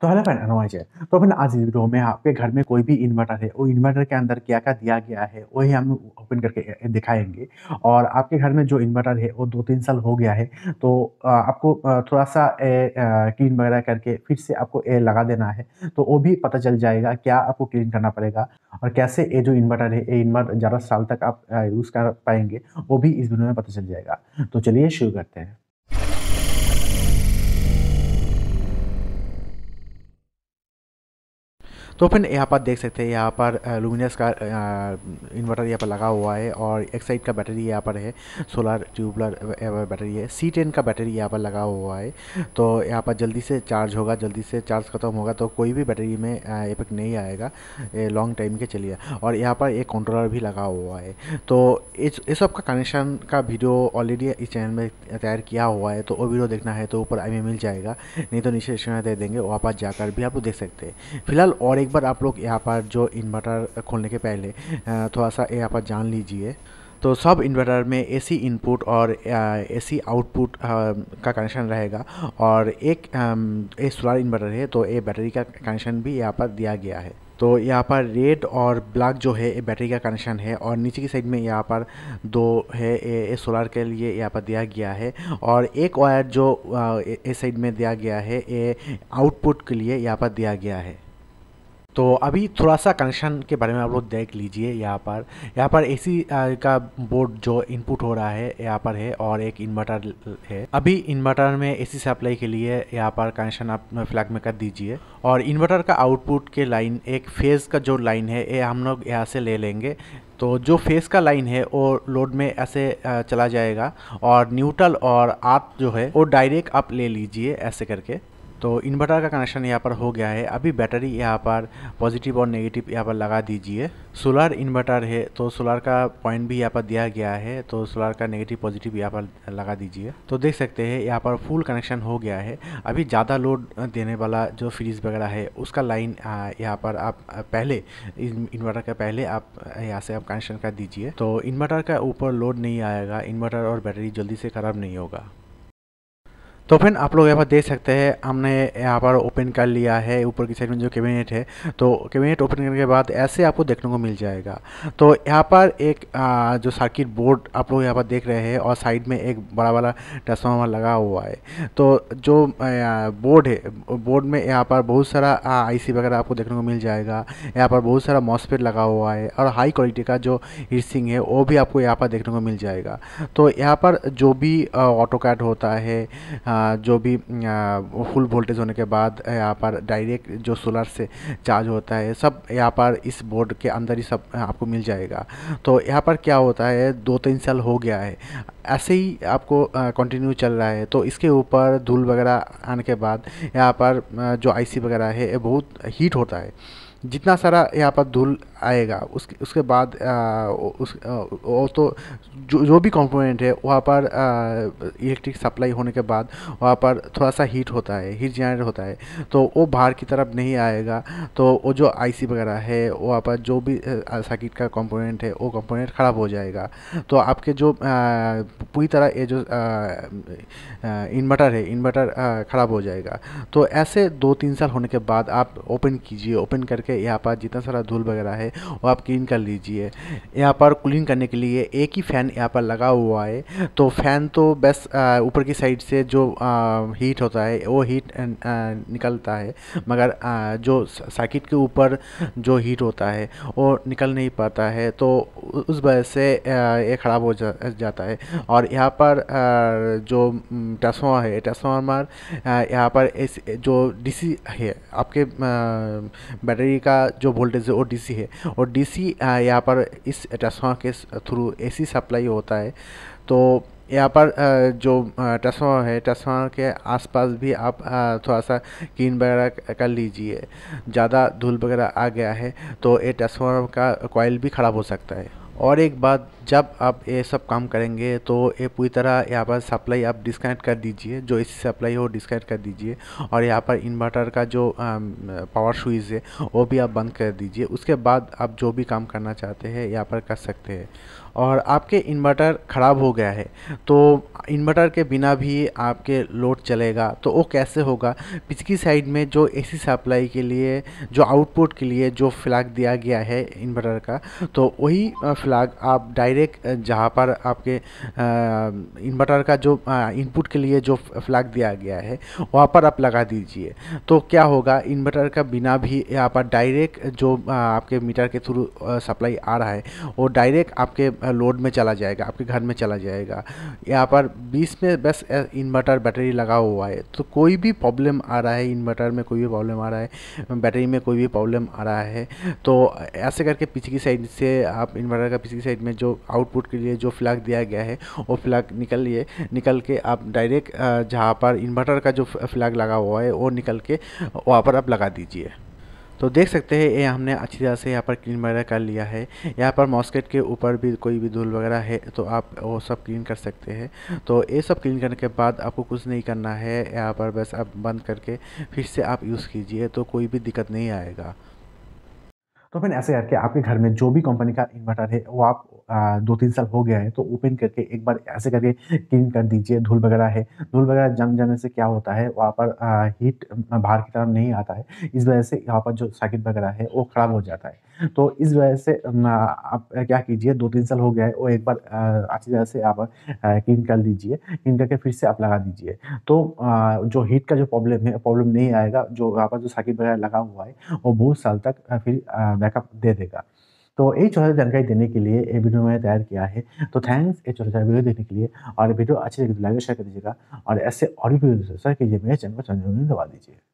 तो hello friend अनुवाई है तो अपन आज इस वीडियो में आपके घर में कोई भी इन्वर्टर है वो इन्वर्टर के अंदर क्या क्या दिया गया है वही हम ओपन करके दिखाएंगे और आपके घर में जो इन्वर्टर है वो दो तीन साल हो गया है तो आपको थोड़ा सा ए क्लीन वगैरह करके फिर से आपको ए लगा देना है तो वो भी पता चल जाएगा क्या आपको क्लीन करना पड़ेगा और कैसे ये जो इन्वर्टर है ये इन्वर्टर ज़्यादा साल तक आप यूज़ कर पाएंगे वो भी इस वीडियो में पता चल जाएगा तो चलिए शुरू करते हैं तो फिर यहाँ पर देख सकते हैं यहाँ पर लुमिनस का इन्वर्टर यहाँ पर लगा हुआ है और एक साइड का बैटरी यहाँ पर है सोलर ट्यूबलर बैटरी है सी टेन का बैटरी यहाँ पर लगा हुआ है तो यहाँ पर जल्दी से चार्ज होगा जल्दी से चार्ज खत्म होगा तो कोई भी बैटरी में इफेक्ट नहीं आएगा लॉन्ग टाइम के चलिए और यहाँ पर एक कंट्रोलर भी लगा हुआ है तो इस सब का कनेक्शन का वीडियो ऑलरेडी इस चैनल में तैयार किया हुआ है तो वो वीडियो देखना है तो ऊपर आई e मिल जाएगा नहीं तो नीचे दे देंगे वहाँ पर जाकर भी आप लोग देख सकते हैं फिलहाल और एक एक बार आप लोग यहाँ पर जो इन्वर्टर खोलने के पहले थोड़ा सा यहाँ पर जान लीजिए तो सब इन्वर्टर में एसी इनपुट और एसी आउटपुट का कनेक्शन रहेगा और एक ये सोलर इन्वर्टर है तो ये बैटरी का कनेक्शन भी यहाँ पर दिया गया है तो यहाँ पर रेड और ब्लैक जो है ये बैटरी का कनेक्शन है और नीचे की साइड में यहाँ पर दो है ये सोलर के लिए यहाँ पर दिया गया है और एक वायर जो इस साइड में दिया गया है ये आउटपुट के लिए यहाँ पर दिया गया है तो अभी थोड़ा सा कनेक्शन के बारे में आप लोग देख लीजिए यहाँ पर यहाँ पर एसी का बोर्ड जो इनपुट हो रहा है यहाँ पर है और एक इन्वर्टर है अभी इन्वर्टर में एसी सप्लाई के लिए यहाँ पर कनेक्शन आप फ्लैग में कर दीजिए और इन्वर्टर का आउटपुट के लाइन एक फेज़ का जो लाइन है ये हम लोग यहाँ से ले लेंगे तो जो फेस का लाइन है वो लोड में ऐसे चला जाएगा और न्यूट्रल और आर्थ जो है वो डायरेक्ट आप ले लीजिए ऐसे करके तो इन्वर्टर का कनेक्शन यहाँ पर हो गया है अभी बैटरी यहाँ पर पॉजिटिव और नेगेटिव यहाँ पर लगा दीजिए सोलर इन्वर्टर है तो सोलर का पॉइंट भी यहाँ पर दिया गया है तो सोलर का नेगेटिव पॉजिटिव यहाँ पर लगा दीजिए तो देख सकते हैं यहाँ पर फुल कनेक्शन हो गया है अभी ज़्यादा लोड देने वाला जो फ्रिज वगैरह है उसका लाइन यहाँ पर आप पहले इन्वर्टर का पहले आप यहाँ से आप कनेक्शन कर दीजिए तो इन्वर्टर का ऊपर लोड नहीं आएगा इन्वर्टर और बैटरी जल्दी से ख़राब नहीं होगा तो फ्रेंड आप लोग यहाँ पर देख सकते हैं हमने यहाँ पर ओपन कर लिया है ऊपर की साइड में जो कैबिनेट है तो कैबिनेट ओपन करने के बाद ऐसे आपको देखने को मिल जाएगा तो यहाँ पर एक आ, जो सर्किट बोर्ड आप लोग यहाँ पर देख रहे हैं और साइड में एक बड़ा वाला ट्रांसफार्मर लगा हुआ है तो जो बोर्ड है बोर्ड में यहाँ पर बहुत सारा आई वगैरह आपको देखने को मिल जाएगा यहाँ पर बहुत सारा मॉसपेट लगा हुआ है और हाई क्वालिटी का जो हिस्सिंग है वो भी आपको यहाँ पर देखने को मिल जाएगा तो यहाँ पर जो भी ऑटो कैट होता है जो भी फुल वोल्टेज होने के बाद यहाँ पर डायरेक्ट जो सोलर से चार्ज होता है सब यहाँ पर इस बोर्ड के अंदर ही सब आपको मिल जाएगा तो यहाँ पर क्या होता है दो तीन साल हो गया है ऐसे ही आपको कंटिन्यू चल रहा है तो इसके ऊपर धूल वगैरह आने के बाद यहाँ पर जो आईसी वगैरह है बहुत हीट होता है जितना सारा यहाँ पर धूल आएगा उसके उसके बाद आ, उस वो तो जो जो भी कंपोनेंट है वहाँ पर इलेक्ट्रिक सप्लाई होने के बाद वहाँ पर थोड़ा सा हीट होता है हीट जनरेट होता है तो वो बाहर की तरफ नहीं आएगा तो वो जो आईसी वगैरह है वहाँ पर जो भी सर्किट का कंपोनेंट है वो कंपोनेंट ख़राब हो जाएगा तो आपके जो पूरी तरह ये जो इन्वर्टर है इन्वर्टर ख़राब हो जाएगा तो ऐसे दो तीन साल होने के बाद आप ओपन कीजिए ओपन करके यहाँ पर जितना सारा धूल वगैरह है है वो आप क्लीन कर लीजिए यहाँ पर क्लीन करने के लिए एक ही फ़ैन यहाँ पर लगा हुआ है तो फ़ैन तो बस ऊपर की साइड से जो आ, हीट होता है वो हीट आ, निकलता है मगर आ, जो सर्किट के ऊपर जो हीट होता है वो निकल नहीं पाता है तो उस वजह से ये ख़राब हो जा, जाता है और यहाँ पर जो ट्रांसफार्मर है ट्रांसफार्मर यहाँ पर इस जो डीसी है आपके बैटरी का जो वोल्टेज है वो डीसी है और डीसी यहाँ पर इस ट्रांसफार्मर के थ्रू एसी सप्लाई होता है तो यहाँ पर जो ट्रांसफार्मर है ट्रांसफार्मर के आसपास भी आप थोड़ा सा कीन वगैरह कर लीजिए ज़्यादा धूल वगैरह आ गया है तो ये ट्रांसफार्मर का कॉयल भी ख़राब हो सकता है और एक बात जब आप ये सब काम करेंगे तो ये पूरी तरह यहाँ पर सप्लाई आप डिस्कनेक्ट कर दीजिए जो इस सप्लाई हो डिस्कनेक्ट कर दीजिए और यहाँ पर इन्वर्टर का जो पावर स्विच है वो भी आप बंद कर दीजिए उसके बाद आप जो भी काम करना चाहते हैं यहाँ पर कर सकते हैं और आपके इन्वर्टर ख़राब हो गया है तो इन्वर्टर के बिना भी आपके लोड चलेगा तो वो कैसे होगा पिछकी साइड में जो एसी सप्लाई के लिए जो आउटपुट के लिए जो फ्लैग दिया गया है इन्वर्टर का तो वही फ्लैग आप डायरेक्ट जहाँ पर आपके इन्वर्टर का जो इनपुट के लिए जो फ्लैग दिया गया है वहाँ पर आप लगा दीजिए तो क्या होगा इन्वर्टर का बिना भी यहाँ पर डायरेक्ट जो आपके मीटर के थ्रू सप्लाई आ रहा है वो डायरेक्ट आपके लोड में चला जाएगा आपके घर में चला जाएगा यहाँ पर बीस में बस इन्वर्टर बैटरी लगा हुआ है तो कोई भी प्रॉब्लम आ रहा है इन्वर्टर में कोई भी प्रॉब्लम आ रहा है बैटरी में कोई भी प्रॉब्लम आ रहा है तो ऐसे करके पीछे की साइड से आप इन्वर्टर का पीछे की साइड में जो आउटपुट के लिए जो फ्लैग दिया गया है वो फ्लैग लिए निकल के आप डायरेक्ट जहाँ पर इन्वर्टर का जो फ्लैग लगा हुआ है वो निकल के वहाँ पर आप लगा दीजिए तो देख सकते हैं ये हमने अच्छी तरह से यहाँ पर क्लीन वगैरह कर लिया है यहाँ पर मॉस्केट के ऊपर भी कोई भी धूल वगैरह है तो आप वो सब क्लीन कर सकते हैं तो ये सब क्लीन करने के बाद आपको कुछ नहीं करना है यहाँ पर बस आप बंद करके फिर से आप यूज़ कीजिए तो कोई भी दिक्कत नहीं आएगा तो फिर ऐसे करके आपके घर में जो भी कंपनी का इन्वर्टर है वो आप आ, दो तीन साल हो गया है तो ओपन करके एक बार ऐसे करके क्लीन कर दीजिए धूल वगैरह है धूल वगैरह जम जाने से क्या होता है वहाँ पर आ, हीट बाहर की तरफ नहीं आता है इस वजह से यहाँ पर जो सर्किट वगैरह है वो ख़राब हो जाता है तो इस वजह से आप क्या कीजिए दो तीन साल हो गया है वो एक बार अच्छी तरह से आप क्लीन कर लीजिए क्लीन करके फिर से आप लगा दीजिए तो जो हीट का जो प्रॉब्लम है प्रॉब्लम नहीं आएगा जो यहाँ पर जो सर्किट वगैरह लगा हुआ है वो बहुत साल तक फिर बैकअप दे देगा तो ये छोटा सा जानकारी देने के लिए ये वीडियो मैंने तैयार किया है तो थैंक्स ये छोटा सा वीडियो देखने के लिए और वीडियो अच्छी लगी तो लाइक शेयर कर दीजिएगा और ऐसे और भी वीडियो शेयर कीजिए मेरे चैनल को चैनल दबा दीजिए